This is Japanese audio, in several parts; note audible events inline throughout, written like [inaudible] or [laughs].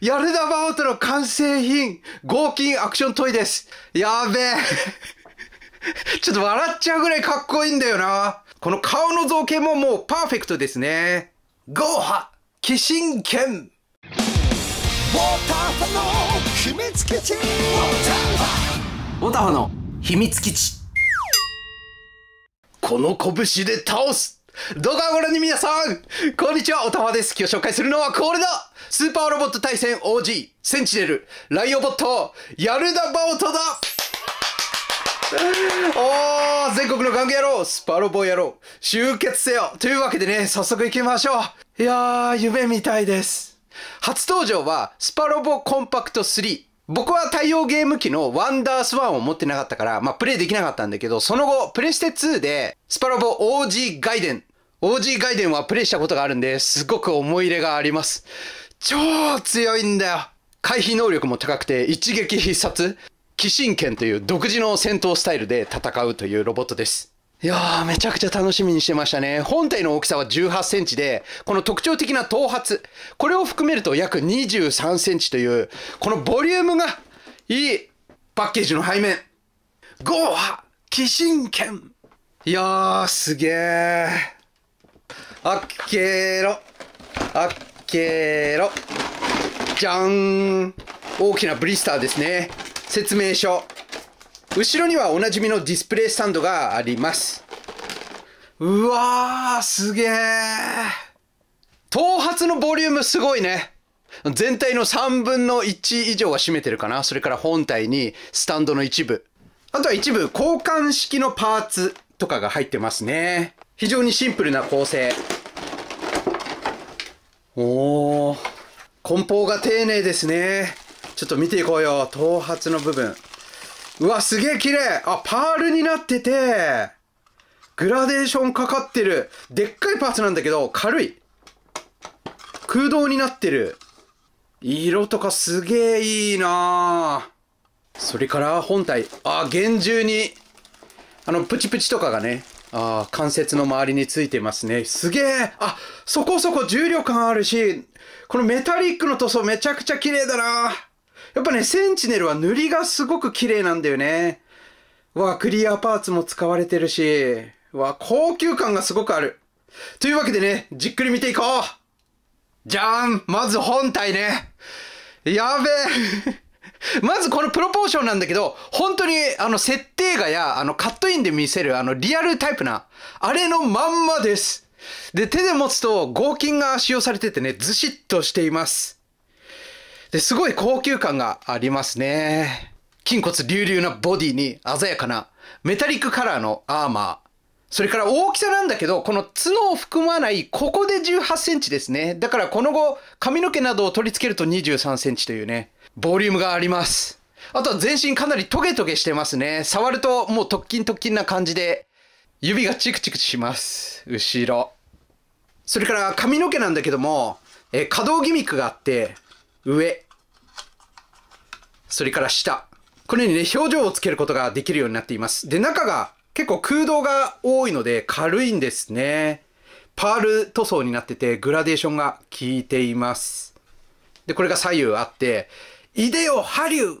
ヤルダバオトの完成品、合金アクショントイです。やべえ。[laughs] ちょっと笑っちゃうぐらいかっこいいんだよな。この顔の造形ももうパーフェクトですね。ゴーハ、鬼神剣。ウォーターファの秘密基地ウォーターファの秘密基地この拳で倒す動画をご覧の皆さんこんにちはオタファです今日紹介するのはこれだスーパーロボット対戦 OG、センチネル、ライオボット、ヤルダバオトだ [laughs] おー全国の玩具野郎スパロボ野郎集結せよというわけでね、早速行きましょういやー、夢みたいです。初登場は、スパロボコンパクト3。僕は対応ゲーム機のワンダースワンを持ってなかったから、まあ、プレイできなかったんだけど、その後、プレステ2で、スパロボ OG ガイデン。OG ガイデンはプレイしたことがあるんで、すごく思い入れがあります。超強いんだよ回避能力も高くて一撃必殺鬼神剣という独自の戦闘スタイルで戦うというロボットですいやーめちゃくちゃ楽しみにしてましたね本体の大きさは1 8センチでこの特徴的な頭髪これを含めると約2 3センチというこのボリュームがいいパッケージの背面ゴーハ鬼神剣いやーすげえあっけろあっけろ。じゃーん。大きなブリスターですね。説明書。後ろにはおなじみのディスプレイスタンドがあります。うわー、すげー。頭髪のボリュームすごいね。全体の3分の1以上は占めてるかな。それから本体にスタンドの一部。あとは一部交換式のパーツとかが入ってますね。非常にシンプルな構成。おー梱包が丁寧ですねちょっと見ていこうよ頭髪の部分うわすげえ綺麗あパールになっててグラデーションかかってるでっかいパーツなんだけど軽い空洞になってる色とかすげえいいなそれから本体あ厳重にあのプチプチとかがねあ関節の周りについてますね。すげえあ、そこそこ重量感あるし、このメタリックの塗装めちゃくちゃ綺麗だなやっぱね、センチネルは塗りがすごく綺麗なんだよね。わ、クリアパーツも使われてるし、わ、高級感がすごくある。というわけでね、じっくり見ていこうじゃーんまず本体ねやべえ [laughs] まずこのプロポーションなんだけど、本当にあの設定画やあのカットインで見せるあのリアルタイプな、あれのまんまです。で、手で持つと合金が使用されててね、ずしっとしています。で、すごい高級感がありますね。筋骨隆々なボディに鮮やかなメタリックカラーのアーマー。それから大きさなんだけど、この角を含まない、ここで18センチですね。だからこの後、髪の毛などを取り付けると23センチというね。ボリュームがあります。あとは全身かなりトゲトゲしてますね。触るともう突筋突筋な感じで、指がチクチクします。後ろ。それから髪の毛なんだけども、えー、可動ギミックがあって、上。それから下。このようにね、表情をつけることができるようになっています。で、中が結構空洞が多いので軽いんですね。パール塗装になっててグラデーションが効いています。で、これが左右あって、いでよ、ハリュー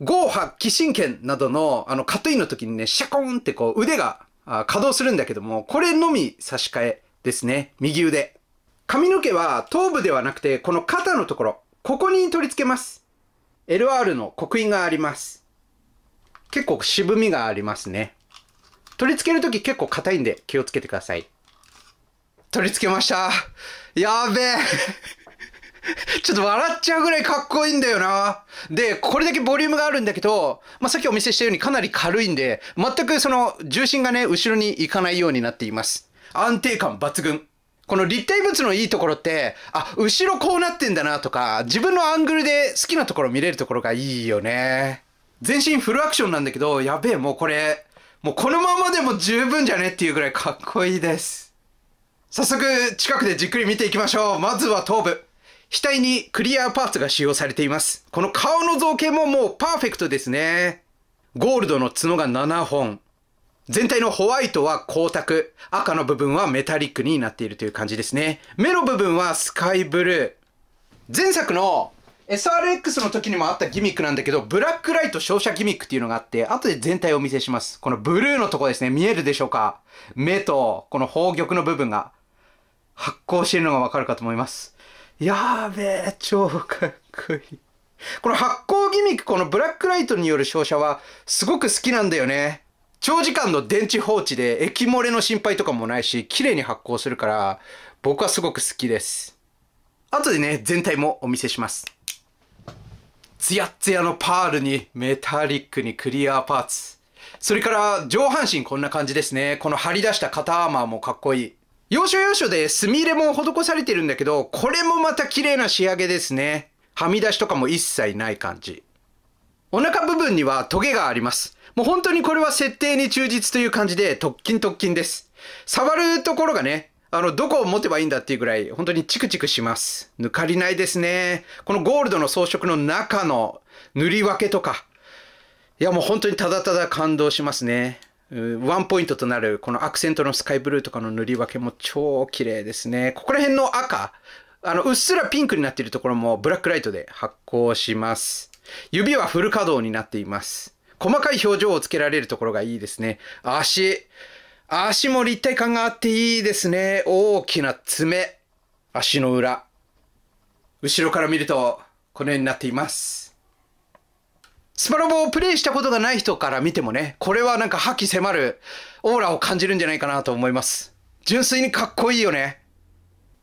ゴーハ、キシンケンなどの、あの、カトイの時にね、シャコーンってこう、腕が稼働するんだけども、これのみ差し替えですね。右腕。髪の毛は頭部ではなくて、この肩のところ、ここに取り付けます。LR の刻印があります。結構渋みがありますね。取り付けるとき結構硬いんで気をつけてください。取り付けました。やべえ [laughs] ちょっと笑っちゃうぐらいかっこいいんだよな。で、これだけボリュームがあるんだけど、まあ、さっきお見せしたようにかなり軽いんで、全くその重心がね、後ろに行かないようになっています。安定感抜群。この立体物のいいところって、あ、後ろこうなってんだなとか、自分のアングルで好きなところ見れるところがいいよね。全身フルアクションなんだけど、やべえ、もうこれ、もうこのままでも十分じゃねっていうぐらいかっこいいです。早速、近くでじっくり見ていきましょう。まずは頭部。額にクリアパーツが使用されています。この顔の造形ももうパーフェクトですね。ゴールドの角が7本。全体のホワイトは光沢。赤の部分はメタリックになっているという感じですね。目の部分はスカイブルー。前作の SRX の時にもあったギミックなんだけど、ブラックライト照射ギミックっていうのがあって、後で全体をお見せします。このブルーのとこですね。見えるでしょうか目と、この宝玉の部分が発光しているのがわかるかと思います。やーべえ、超かっこいい。この発光ギミック、このブラックライトによる照射はすごく好きなんだよね。長時間の電池放置で液漏れの心配とかもないし、綺麗に発光するから、僕はすごく好きです。後でね、全体もお見せします。ツヤツヤのパールにメタリックにクリアパーツ。それから上半身こんな感じですね。この張り出した肩アーマーもかっこいい。要所要所で墨入れも施されてるんだけど、これもまた綺麗な仕上げですね。はみ出しとかも一切ない感じ。お腹部分にはトゲがあります。もう本当にこれは設定に忠実という感じで特勤特勤です。触るところがね、あの、どこを持てばいいんだっていうぐらい、本当にチクチクします。抜かりないですね。このゴールドの装飾の中の塗り分けとか。いや、もう本当にただただ感動しますね。ワンポイントとなるこのアクセントのスカイブルーとかの塗り分けも超綺麗ですね。ここら辺の赤、あの、うっすらピンクになっているところもブラックライトで発光します。指はフル稼働になっています。細かい表情をつけられるところがいいですね。足、足も立体感があっていいですね。大きな爪、足の裏。後ろから見ると、このようになっています。スパロボをプレイしたことがない人から見てもね、これはなんか覇気迫るオーラを感じるんじゃないかなと思います。純粋にかっこいいよね。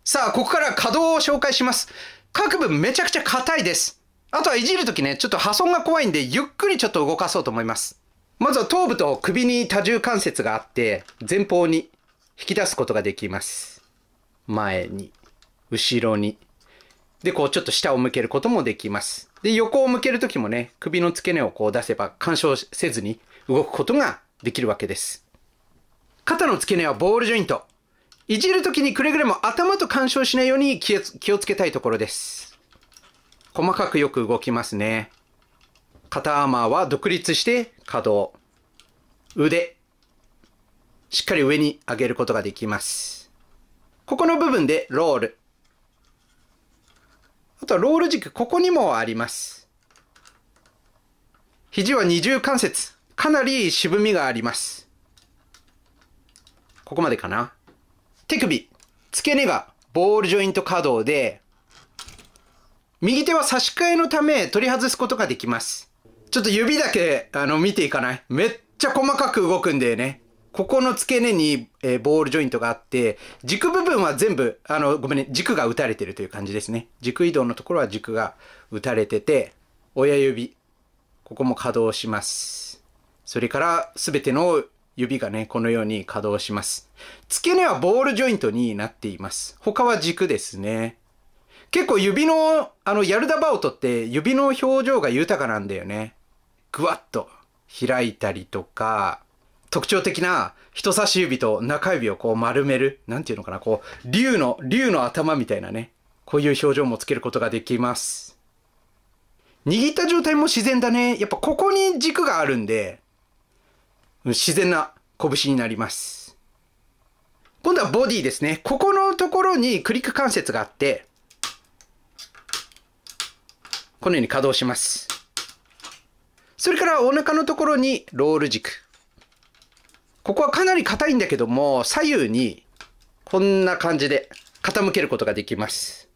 さあ、ここから稼働を紹介します。各部めちゃくちゃ硬いです。あとはいじるときね、ちょっと破損が怖いんで、ゆっくりちょっと動かそうと思います。まずは頭部と首に多重関節があって、前方に引き出すことができます。前に、後ろに。で、こうちょっと下を向けることもできます。で、横を向けるときもね、首の付け根をこう出せば干渉せずに動くことができるわけです。肩の付け根はボールジョイント。いじるときにくれぐれも頭と干渉しないように気を気をつけたいところです。細かくよく動きますね。肩アーマーは独立して可動。腕。しっかり上に上げることができます。ここの部分でロール。あとはロール軸、ここにもあります。肘は二重関節。かなり渋みがあります。ここまでかな。手首。付け根がボールジョイント可動で、右手は差し替えのため取り外すことができます。ちょっと指だけ、あの、見ていかない。めっちゃ細かく動くんだよね。ここの付け根に、えー、ボールジョイントがあって、軸部分は全部、あの、ごめんね、軸が打たれてるという感じですね。軸移動のところは軸が打たれてて、親指、ここも稼働します。それから、すべての指がね、このように稼働します。付け根はボールジョイントになっています。他は軸ですね。結構指の、あの、ヤルダバオトって指の表情が豊かなんだよね。ぐわっと開いたりとか、特徴的な人差し指と中指をこう丸める、なんていうのかな、こう、竜の、竜の頭みたいなね、こういう表情もつけることができます。握った状態も自然だね。やっぱここに軸があるんで、自然な拳になります。今度はボディですね。ここのところにクリック関節があって、このように稼働します。それからお腹のところにロール軸。ここはかなり硬いんだけども、左右にこんな感じで傾けることができます。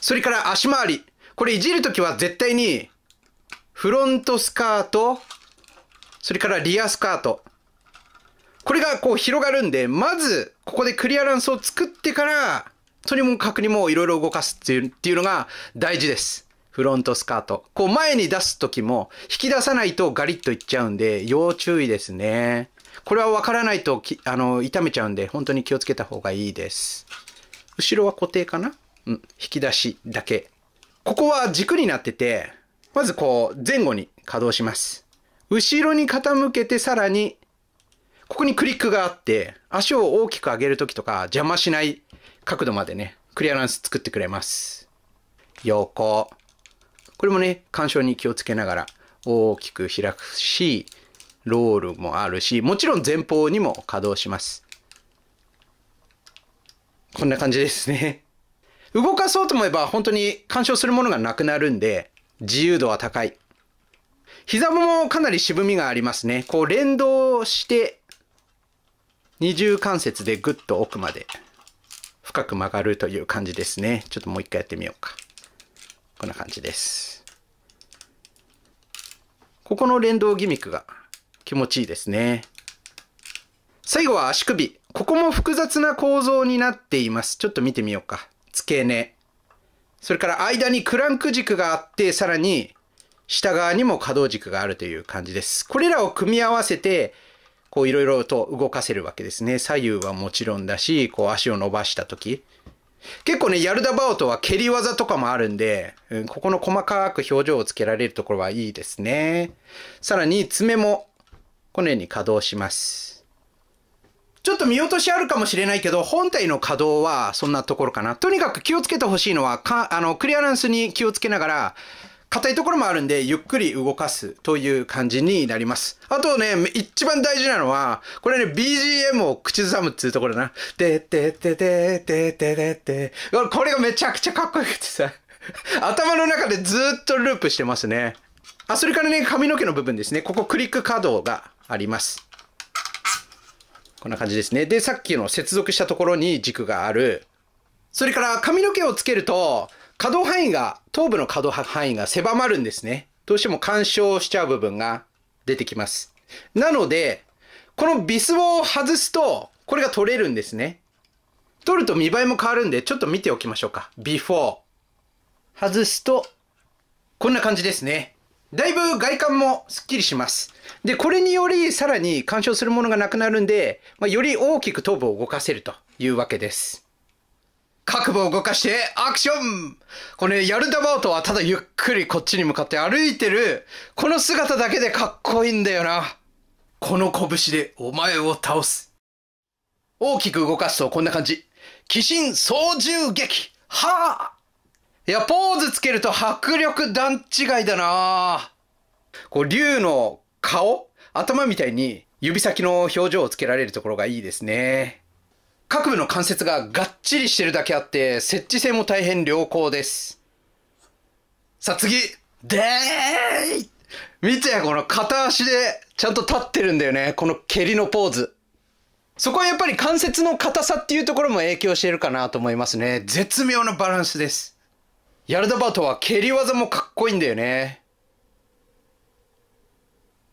それから足回り。これいじるときは絶対にフロントスカート、それからリアスカート。これがこう広がるんで、まずここでクリアランスを作ってから、とにもくにもいろいろ動かすっていうのが大事です。フロントスカート。こう前に出す時も引き出さないとガリッといっちゃうんで要注意ですね。これはわからないとあの痛めちゃうんで本当に気をつけた方がいいです。後ろは固定かなうん。引き出しだけ。ここは軸になってて、まずこう前後に稼働します。後ろに傾けてさらに、ここにクリックがあって、足を大きく上げるときとか邪魔しない角度までね、クリアランス作ってくれます。横。これもね、干渉に気をつけながら大きく開くし、ロールもあるし、もちろん前方にも稼働します。こんな感じですね。動かそうと思えば本当に干渉するものがなくなるんで、自由度は高い。膝もかなり渋みがありますね。こう連動して、二重関節でぐっと奥まで深く曲がるという感じですね。ちょっともう一回やってみようか。こんな感じです。ここの連動ギミックが気持ちいいですね。最後は足首。ここも複雑な構造になっています。ちょっと見てみようか。付け根。それから間にクランク軸があって、さらに下側にも可動軸があるという感じです。これらを組み合わせて、こういろいろと動かせるわけですね。左右はもちろんだし、こう足を伸ばした時結構ね、ヤルダバオトは蹴り技とかもあるんで、うん、ここの細かく表情をつけられるところはいいですね。さらに爪も、このように稼働します。ちょっと見落としあるかもしれないけど、本体の稼働はそんなところかな。とにかく気をつけてほしいのは、かあの、クリアランスに気をつけながら、硬いところもあるんで、ゆっくり動かすという感じになります。あとね、一番大事なのは、これね、BGM を口ずさむっていうところだな。てててててててて。これがめちゃくちゃかっこよくてさ、[laughs] 頭の中でずっとループしてますね。あ、それからね、髪の毛の部分ですね。ここクリック可動があります。こんな感じですね。で、さっきの接続したところに軸がある。それから髪の毛をつけると、可動範囲が、頭部の可動範囲が狭まるんですね。どうしても干渉しちゃう部分が出てきます。なので、このビスを外すと、これが取れるんですね。取ると見栄えも変わるんで、ちょっと見ておきましょうか。before。外すと、こんな感じですね。だいぶ外観もスッキリします。で、これによりさらに干渉するものがなくなるんで、まあ、より大きく頭部を動かせるというわけです。覚悟を動かしてアクションこれ、ヤルダバオトはただゆっくりこっちに向かって歩いてる、この姿だけでかっこいいんだよな。この拳でお前を倒す。大きく動かすとこんな感じ。鬼神操縦撃はぁいや、ポーズつけると迫力段違いだなこう、竜の顔頭みたいに指先の表情をつけられるところがいいですね。各部の関節ががっちりしてるだけあって、設置性も大変良好です。さあ次でーい見て、この片足でちゃんと立ってるんだよね。この蹴りのポーズ。そこはやっぱり関節の硬さっていうところも影響してるかなと思いますね。絶妙なバランスです。ヤルダバートは蹴り技もかっこいいんだよね。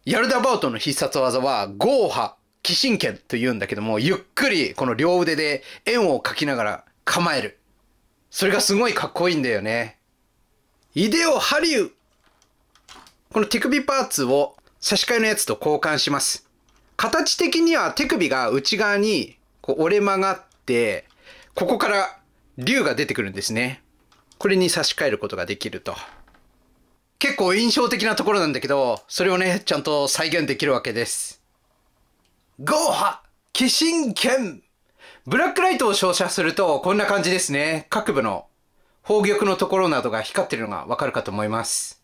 ヤルダバートの必殺技は、ゴーハ奇神拳と言うんだけども、ゆっくりこの両腕で円を描きながら構える。それがすごいかっこいいんだよね。イデオハリウこの手首パーツを差し替えのやつと交換します。形的には手首が内側にこう折れ曲がって、ここから竜が出てくるんですね。これに差し替えることができると。結構印象的なところなんだけど、それをね、ちゃんと再現できるわけです。ゴーハ鬼神剣ブラックライトを照射するとこんな感じですね。各部の宝玉のところなどが光ってるのがわかるかと思います。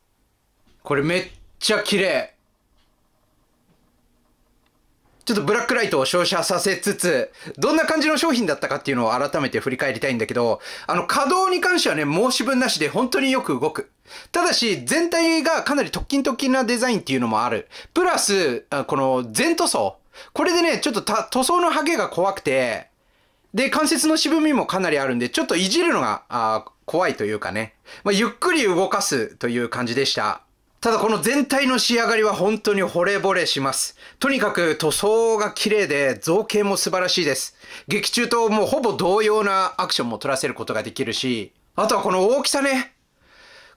これめっちゃ綺麗。ちょっとブラックライトを照射させつつ、どんな感じの商品だったかっていうのを改めて振り返りたいんだけど、あの稼働に関してはね、申し分なしで本当によく動く。ただし、全体がかなり突起特起なデザインっていうのもある。プラス、この全塗装。これでね、ちょっと塗装のハゲが怖くて、で、関節の渋みもかなりあるんで、ちょっといじるのが、あ怖いというかね。まあ、ゆっくり動かすという感じでした。ただこの全体の仕上がりは本当に惚れ惚れします。とにかく塗装が綺麗で造形も素晴らしいです。劇中ともうほぼ同様なアクションも取らせることができるし、あとはこの大きさね。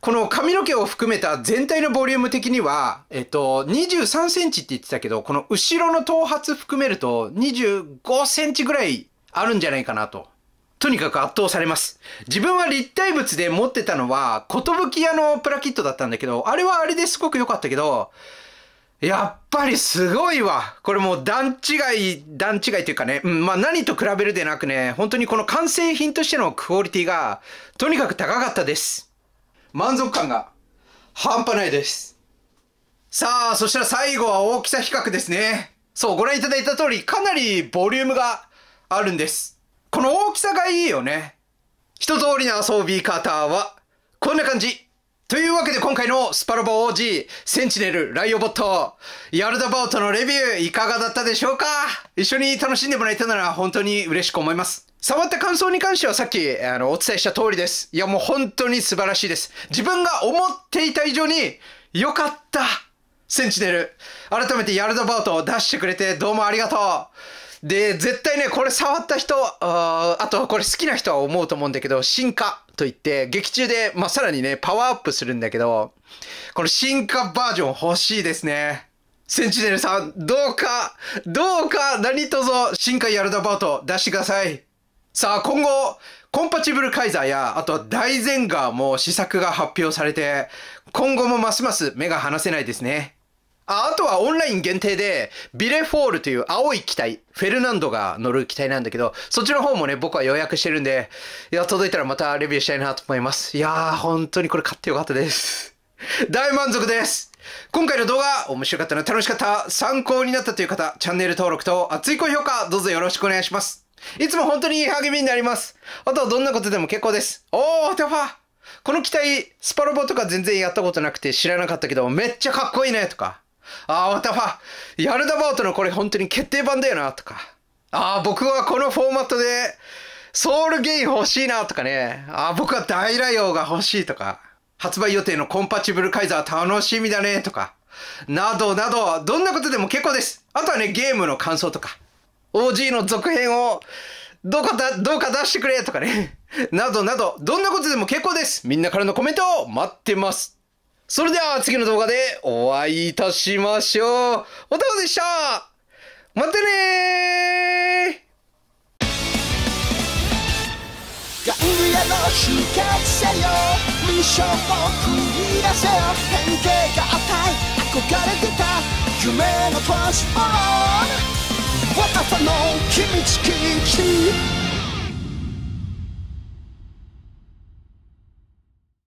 この髪の毛を含めた全体のボリューム的には、えっと、23センチって言ってたけど、この後ろの頭髪含めると25センチぐらいあるんじゃないかなと。とにかく圧倒されます。自分は立体物で持ってたのは、寿屋のプラキットだったんだけど、あれはあれですごく良かったけど、やっぱりすごいわ。これもう段違い、段違いというかね、うん、まあ何と比べるでなくね、本当にこの完成品としてのクオリティが、とにかく高かったです。満足感が半端ないです。さあ、そしたら最後は大きさ比較ですね。そう、ご覧いただいた通り、かなりボリュームがあるんです。この大きさがいいよね。一通りの遊び方は、こんな感じ。というわけで今回のスパロボ OG、センチネル、ライオボット、ヤルダバウトのレビューいかがだったでしょうか一緒に楽しんでもらえたなら本当に嬉しく思います。触った感想に関してはさっきあのお伝えした通りです。いやもう本当に素晴らしいです。自分が思っていた以上に良かったセンチネル。改めてヤルダバウトを出してくれてどうもありがとう。で、絶対ね、これ触った人、ああとこれ好きな人は思うと思うんだけど、進化といって、劇中で、まあ、さらにね、パワーアップするんだけど、この進化バージョン欲しいですね。センチネルさん、どうか、どうか、何卒、進化ヤルダバート出してください。さあ、今後、コンパチブルカイザーや、あとは大ゼンガーも試作が発表されて、今後もますます目が離せないですね。ああとはオンライン限定で、ビレフォールという青い機体、フェルナンドが乗る機体なんだけど、そっちの方もね、僕は予約してるんで、いや、届いたらまたレビューしたいなと思います。いやー、本当にこれ買ってよかったです。[laughs] 大満足です今回の動画、面白かったの楽しかった、参考になったという方、チャンネル登録と熱い高評価、どうぞよろしくお願いします。いつも本当に励みになります。あとはどんなことでも結構です。おー、テファこの機体、スパロボとか全然やったことなくて知らなかったけど、めっちゃかっこいいねとか。ああ、または、ヤルダバートのこれ本当に決定版だよな、とか。ああ、僕はこのフォーマットで、ソウルゲイン欲しいな、とかね。ああ、僕は大ラ王が欲しいとか。発売予定のコンパチブルカイザー楽しみだね、とか。などなど、どんなことでも結構です。あとはね、ゲームの感想とか。OG の続編を、どこかだ、どうか出してくれとかね。[laughs] などなど、どんなことでも結構です。みんなからのコメントを待ってます。それでは次の動画でお会いいたしましょう。おたまでしたまたねせよミッションを繰り出せよ変形が憧れてた夢のトランスフォームの